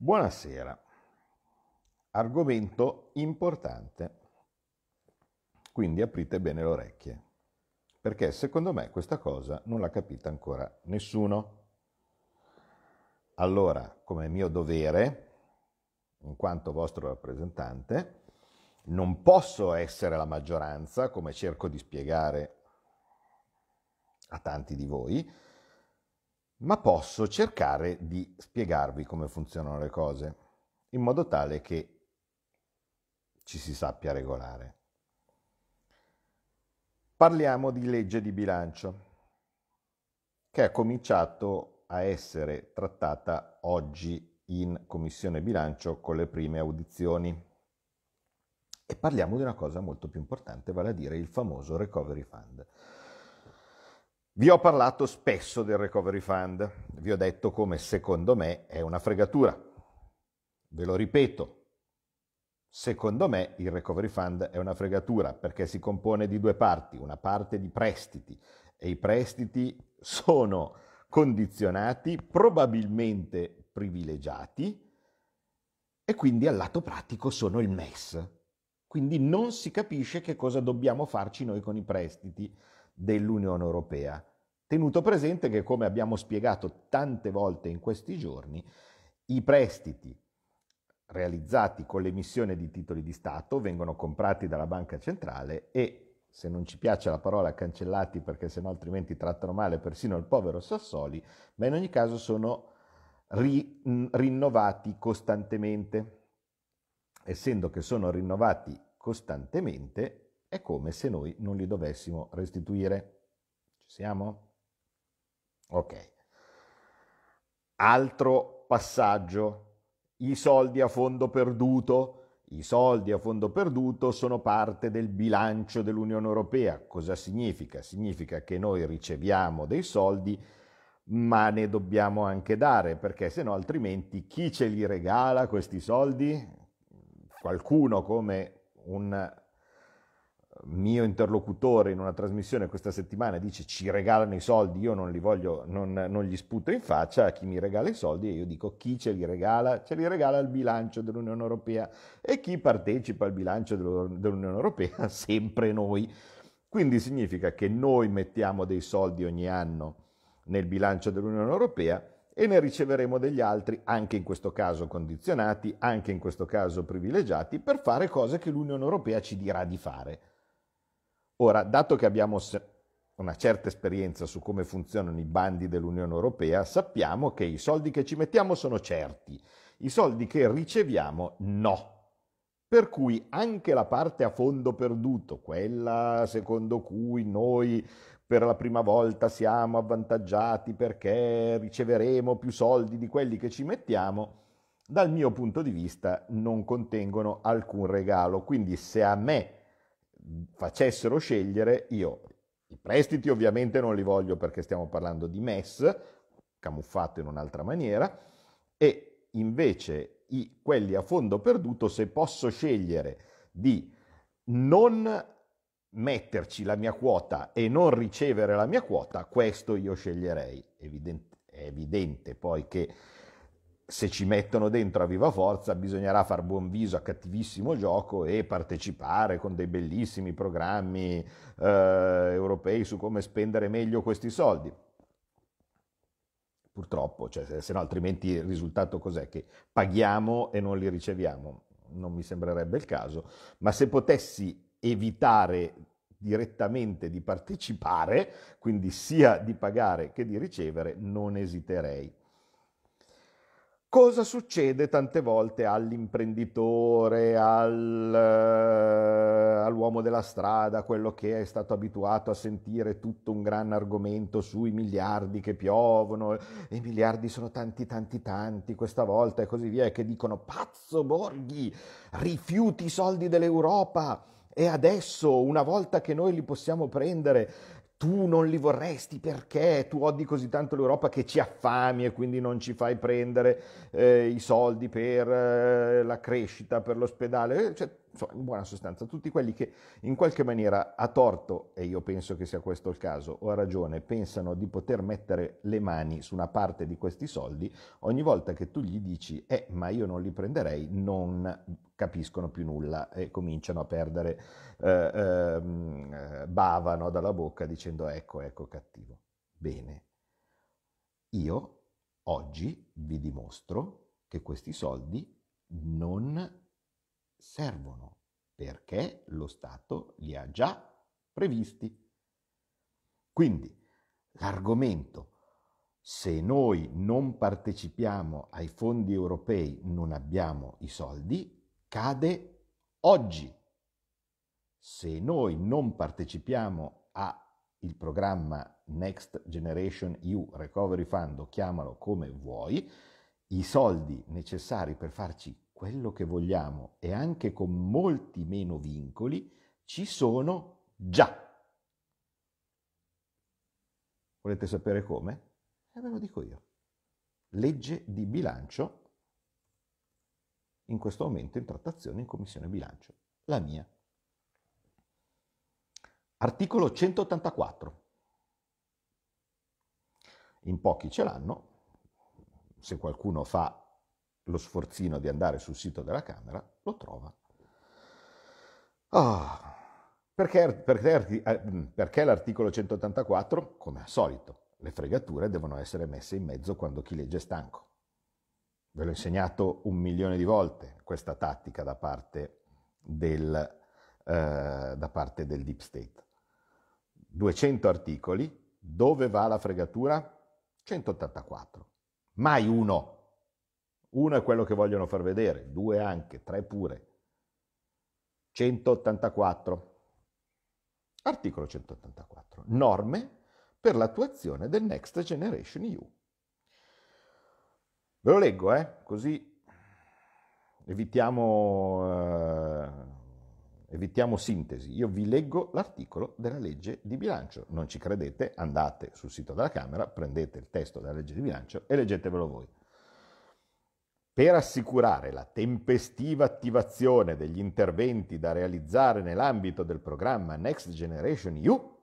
Buonasera. Argomento importante. Quindi aprite bene le orecchie, perché secondo me questa cosa non l'ha capita ancora nessuno. Allora, come mio dovere, in quanto vostro rappresentante, non posso essere la maggioranza, come cerco di spiegare a tanti di voi, ma posso cercare di spiegarvi come funzionano le cose, in modo tale che ci si sappia regolare. Parliamo di legge di bilancio, che ha cominciato a essere trattata oggi in Commissione Bilancio con le prime audizioni. E parliamo di una cosa molto più importante, vale a dire il famoso Recovery Fund. Vi ho parlato spesso del Recovery Fund, vi ho detto come secondo me è una fregatura. Ve lo ripeto, secondo me il Recovery Fund è una fregatura perché si compone di due parti, una parte di prestiti e i prestiti sono condizionati, probabilmente privilegiati e quindi al lato pratico sono il MES. Quindi non si capisce che cosa dobbiamo farci noi con i prestiti dell'Unione Europea, tenuto presente che, come abbiamo spiegato tante volte in questi giorni, i prestiti realizzati con l'emissione di titoli di Stato vengono comprati dalla Banca Centrale e se non ci piace la parola cancellati perché sennò altrimenti trattano male persino il povero Sassoli, ma in ogni caso sono ri- rinnovati costantemente. Essendo che sono rinnovati costantemente, è come se noi non li dovessimo restituire. Ci siamo? Ok. Altro passaggio, i soldi a fondo perduto. I soldi a fondo perduto sono parte del bilancio dell'Unione Europea. Cosa significa? Significa che noi riceviamo dei soldi, ma ne dobbiamo anche dare, perché se no altrimenti chi ce li regala questi soldi? Qualcuno come un mio interlocutore in una trasmissione questa settimana dice ci regalano i soldi, io non li voglio, non, non gli sputo in faccia a chi mi regala i soldi e io dico chi ce li regala? Ce li regala il bilancio dell'Unione Europea e chi partecipa al bilancio dell'Unione Europea? Sempre noi. Quindi significa che noi mettiamo dei soldi ogni anno nel bilancio dell'Unione Europea e ne riceveremo degli altri, anche in questo caso condizionati, anche in questo caso privilegiati, per fare cose che l'Unione Europea ci dirà di fare. Ora, dato che abbiamo una certa esperienza su come funzionano i bandi dell'Unione Europea, sappiamo che i soldi che ci mettiamo sono certi, i soldi che riceviamo no. Per cui anche la parte a fondo perduto, quella secondo cui noi per la prima volta siamo avvantaggiati perché riceveremo più soldi di quelli che ci mettiamo, dal mio punto di vista non contengono alcun regalo. Quindi se a me facessero scegliere, io i prestiti ovviamente non li voglio perché stiamo parlando di MES, camuffato in un'altra maniera, e invece i, quelli a fondo perduto, se posso scegliere di non metterci la mia quota e non ricevere la mia quota, questo io sceglierei. Evident- è evidente poi che se ci mettono dentro a viva forza bisognerà far buon viso a cattivissimo gioco e partecipare con dei bellissimi programmi eh, europei su come spendere meglio questi soldi. Purtroppo, cioè, se, no altrimenti il risultato cos'è? Che paghiamo e non li riceviamo. Non mi sembrerebbe il caso, ma se potessi evitare direttamente di partecipare, quindi sia di pagare che di ricevere, non esiterei. Cosa succede tante volte all'imprenditore, al, eh, all'uomo della strada, quello che è stato abituato a sentire tutto un gran argomento sui miliardi che piovono, e i miliardi sono tanti, tanti, tanti questa volta e così via, e che dicono pazzo Borghi, rifiuti i soldi dell'Europa e adesso, una volta che noi li possiamo prendere, tu non li vorresti perché tu odi così tanto l'Europa che ci affami e quindi non ci fai prendere eh, i soldi per eh, la crescita, per l'ospedale. Eh, cioè, insomma, in buona sostanza, tutti quelli che in qualche maniera a torto, e io penso che sia questo il caso, o a ragione, pensano di poter mettere le mani su una parte di questi soldi, ogni volta che tu gli dici, eh, ma io non li prenderei, non capiscono più nulla e cominciano a perdere, eh, ehm, eh, bavano dalla bocca dicendo, ecco, ecco, cattivo. Bene, io oggi vi dimostro che questi soldi non servono perché lo Stato li ha già previsti. Quindi l'argomento se noi non partecipiamo ai fondi europei non abbiamo i soldi cade oggi. Se noi non partecipiamo al programma Next Generation EU Recovery Fund, chiamalo come vuoi, i soldi necessari per farci quello che vogliamo e anche con molti meno vincoli, ci sono già. Volete sapere come? E eh, ve lo dico io. Legge di bilancio in questo momento in trattazione in Commissione Bilancio, la mia. Articolo 184. In pochi ce l'hanno, se qualcuno fa lo sforzino di andare sul sito della Camera, lo trova. Oh, perché, perché, eh, perché l'articolo 184? Come al solito, le fregature devono essere messe in mezzo quando chi legge è stanco. Ve l'ho insegnato un milione di volte questa tattica da parte del, eh, da parte del Deep State. 200 articoli, dove va la fregatura? 184. Mai uno uno è quello che vogliono far vedere, due anche, tre pure. 184. Articolo 184. Norme per l'attuazione del Next Generation EU. Ve lo leggo, eh? così evitiamo, eh, evitiamo sintesi. Io vi leggo l'articolo della legge di bilancio. Non ci credete? Andate sul sito della Camera, prendete il testo della legge di bilancio e leggetevelo voi. Per assicurare la tempestiva attivazione degli interventi da realizzare nell'ambito del programma Next Generation EU,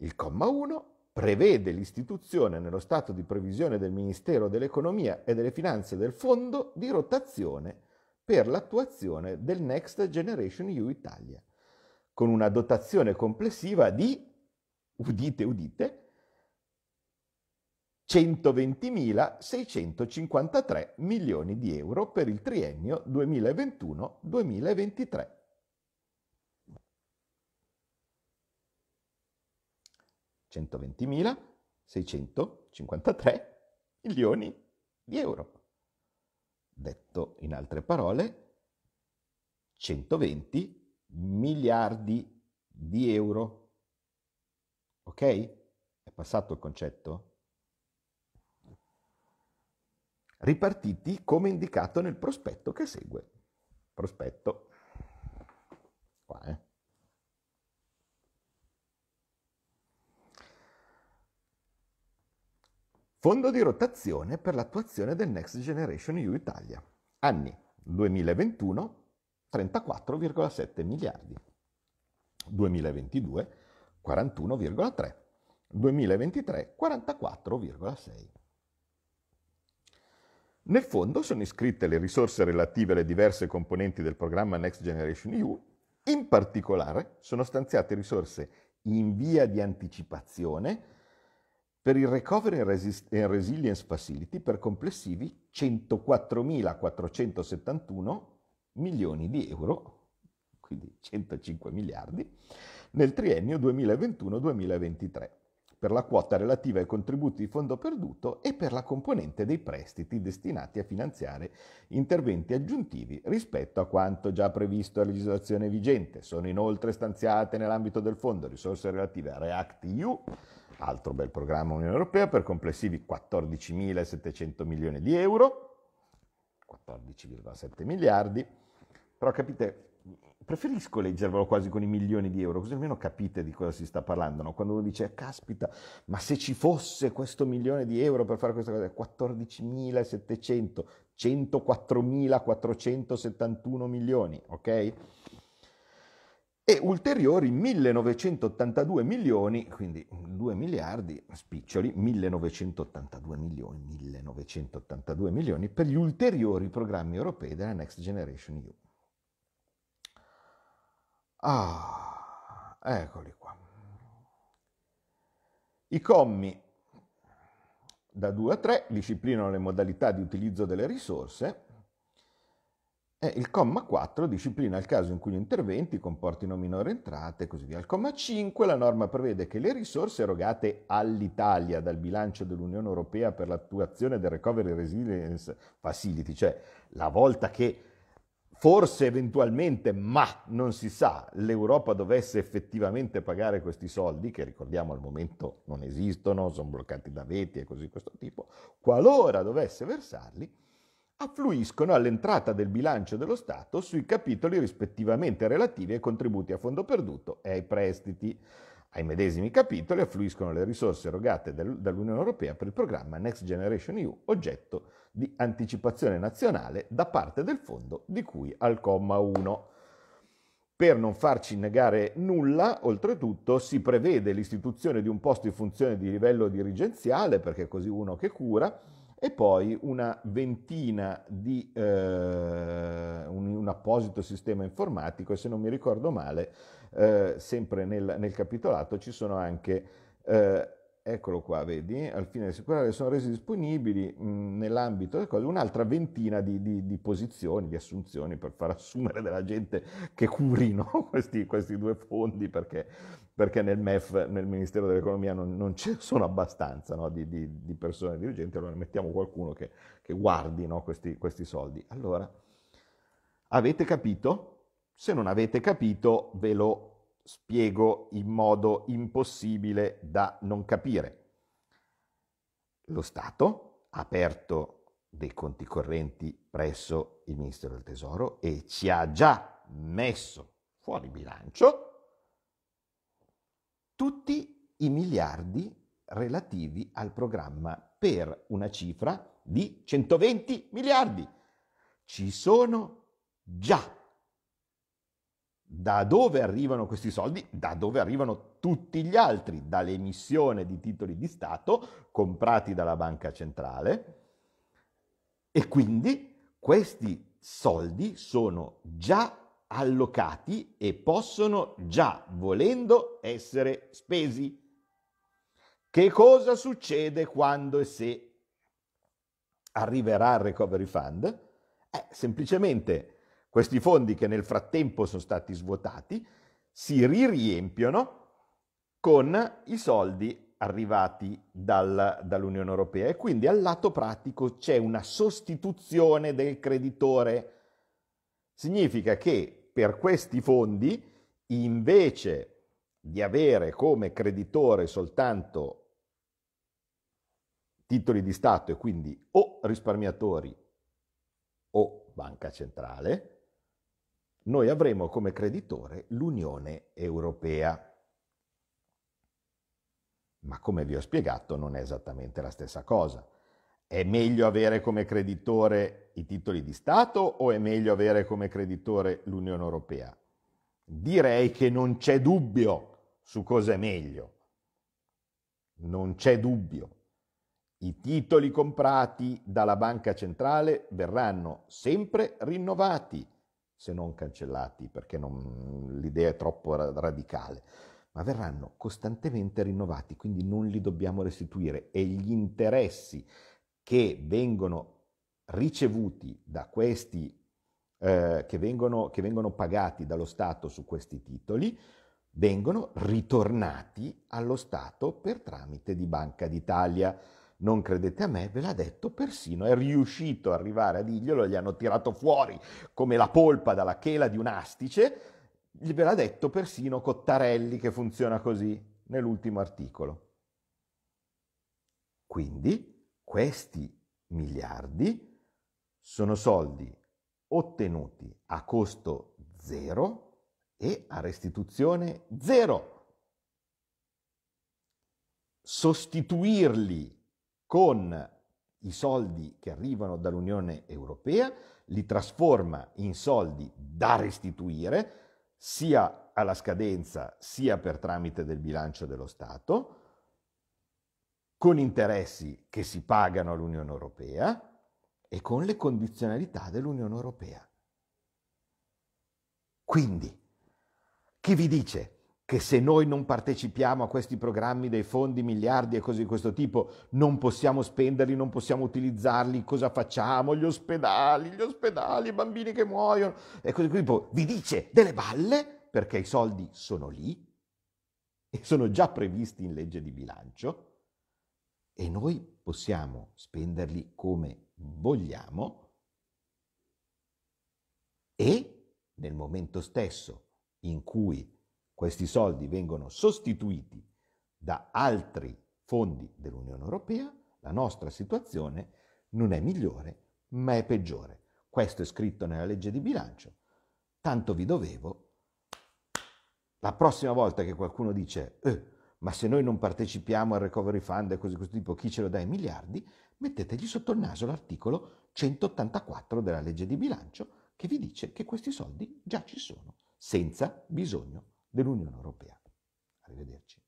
il comma 1 prevede l'istituzione nello stato di previsione del Ministero dell'Economia e delle Finanze del fondo di rotazione per l'attuazione del Next Generation EU Italia, con una dotazione complessiva di, udite udite, 120.653 milioni di euro per il triennio 2021-2023. 120.653 milioni di euro. Detto in altre parole, 120 miliardi di euro. Ok? È passato il concetto? ripartiti come indicato nel prospetto che segue. Prospetto. Qua, eh. Fondo di rotazione per l'attuazione del Next Generation EU Italia. Anni 2021 34,7 miliardi. 2022 41,3. 2023 44,6. Nel fondo sono iscritte le risorse relative alle diverse componenti del programma Next Generation EU, in particolare sono stanziate risorse in via di anticipazione per il Recovery and Resilience Facility per complessivi 104.471 milioni di euro, quindi 105 miliardi, nel triennio 2021-2023 per la quota relativa ai contributi di fondo perduto e per la componente dei prestiti destinati a finanziare interventi aggiuntivi rispetto a quanto già previsto a legislazione vigente. Sono inoltre stanziate nell'ambito del fondo risorse relative a REACT-EU, altro bel programma Unione Europea, per complessivi 14.700 milioni di euro, 14,7 miliardi. Però capite, preferisco leggervelo quasi con i milioni di euro, così almeno capite di cosa si sta parlando. No? Quando uno dice, caspita, ma se ci fosse questo milione di euro per fare questa cosa, 14.700, 104.471 milioni, ok? E ulteriori 1.982 milioni, quindi 2 miliardi, spiccioli, 1.982 milioni, 1.982 milioni per gli ulteriori programmi europei della Next Generation EU. Ah, eccoli qua. I commi da 2 a 3 disciplinano le modalità di utilizzo delle risorse e il comma 4 disciplina il caso in cui gli interventi comportino minore entrate e così via. Al comma 5 la norma prevede che le risorse erogate all'Italia dal bilancio dell'Unione Europea per l'attuazione del Recovery Resilience Facility, cioè la volta che forse eventualmente, ma non si sa, l'Europa dovesse effettivamente pagare questi soldi, che ricordiamo al momento non esistono, sono bloccati da veti e così di questo tipo, qualora dovesse versarli, affluiscono all'entrata del bilancio dello Stato sui capitoli rispettivamente relativi ai contributi a fondo perduto e ai prestiti. Ai medesimi capitoli affluiscono le risorse erogate dall'Unione Europea per il programma Next Generation EU, oggetto di anticipazione nazionale da parte del fondo di cui al comma 1. Per non farci negare nulla, oltretutto, si prevede l'istituzione di un posto di funzione di livello dirigenziale, perché così uno che cura, e poi una ventina di eh, un, un, apposito sistema informatico e se non mi ricordo male, eh, sempre nel, nel, capitolato ci sono anche eh, eccolo qua, vedi, al fine di assicurare sono resi disponibili mh, mm, nell'ambito delle cose un'altra ventina di, di, di, posizioni, di assunzioni per far assumere della gente che curino questi, questi due fondi perché, perché, nel MEF, nel Ministero dell'Economia, non, non ci sono abbastanza no, di, di, persone dirigenti, allora mettiamo qualcuno che, che guardi no, questi, questi soldi. Allora, avete capito? Se non avete capito, ve lo spiego in modo impossibile da non capire. Lo Stato ha aperto dei conti correnti presso il Ministero del Tesoro e ci ha già messo fuori bilancio tutti i miliardi relativi al programma per una cifra di 120 miliardi. Ci sono già da dove arrivano questi soldi? Da dove arrivano tutti gli altri? Dall'emissione di titoli di Stato comprati dalla banca centrale. E quindi questi soldi sono già allocati e possono già, volendo, essere spesi. Che cosa succede quando e se arriverà il recovery fund? Eh, semplicemente questi fondi che nel frattempo sono stati svuotati si ririempiono con i soldi arrivati dal, dall'Unione Europea e quindi al lato pratico c'è una sostituzione del creditore. Significa che per questi fondi, invece di avere come creditore soltanto titoli di Stato e quindi o risparmiatori o banca centrale, noi avremo come creditore l'Unione Europea. Ma come vi ho spiegato non è esattamente la stessa cosa. È meglio avere come creditore i titoli di Stato o è meglio avere come creditore l'Unione Europea? Direi che non c'è dubbio su cosa è meglio. Non c'è dubbio. I titoli comprati dalla banca centrale verranno sempre rinnovati se non cancellati, perché non, l'idea è troppo radicale, ma verranno costantemente rinnovati, quindi non li dobbiamo restituire e gli interessi che vengono ricevuti da questi, eh, che, vengono, che vengono pagati dallo Stato su questi titoli, vengono ritornati allo Stato per tramite di Banca d'Italia non credete a me, ve l'ha detto persino, è riuscito ad arrivare a dirglielo, gli hanno tirato fuori come la polpa dalla chela di un astice, ve l'ha detto persino Cottarelli che funziona così nell'ultimo articolo. Quindi questi miliardi sono soldi ottenuti a costo zero e a restituzione zero. Sostituirli con i soldi che arrivano dall'Unione Europea, li trasforma in soldi da restituire sia alla scadenza sia per tramite del bilancio dello Stato, con interessi che si pagano all'Unione Europea e con le condizionalità dell'Unione Europea. Quindi, chi vi dice che se noi non partecipiamo a questi programmi dei fondi, miliardi e cose di questo tipo, non possiamo spenderli, non possiamo utilizzarli, cosa facciamo? Gli ospedali, gli ospedali, i bambini che muoiono e così di tipo. Vi dice delle balle perché i soldi sono lì e sono già previsti in legge di bilancio e noi possiamo spenderli come vogliamo e nel momento stesso in cui questi soldi vengono sostituiti da altri fondi dell'Unione Europea, la nostra situazione non è migliore, ma è peggiore. Questo è scritto nella legge di bilancio. Tanto vi dovevo. La prossima volta che qualcuno dice, eh, ma se noi non partecipiamo al recovery fund e così questo tipo, chi ce lo dà i miliardi? Mettetegli sotto il naso l'articolo 184 della legge di bilancio che vi dice che questi soldi già ci sono, senza bisogno dell'Unione Europea. Arrivederci.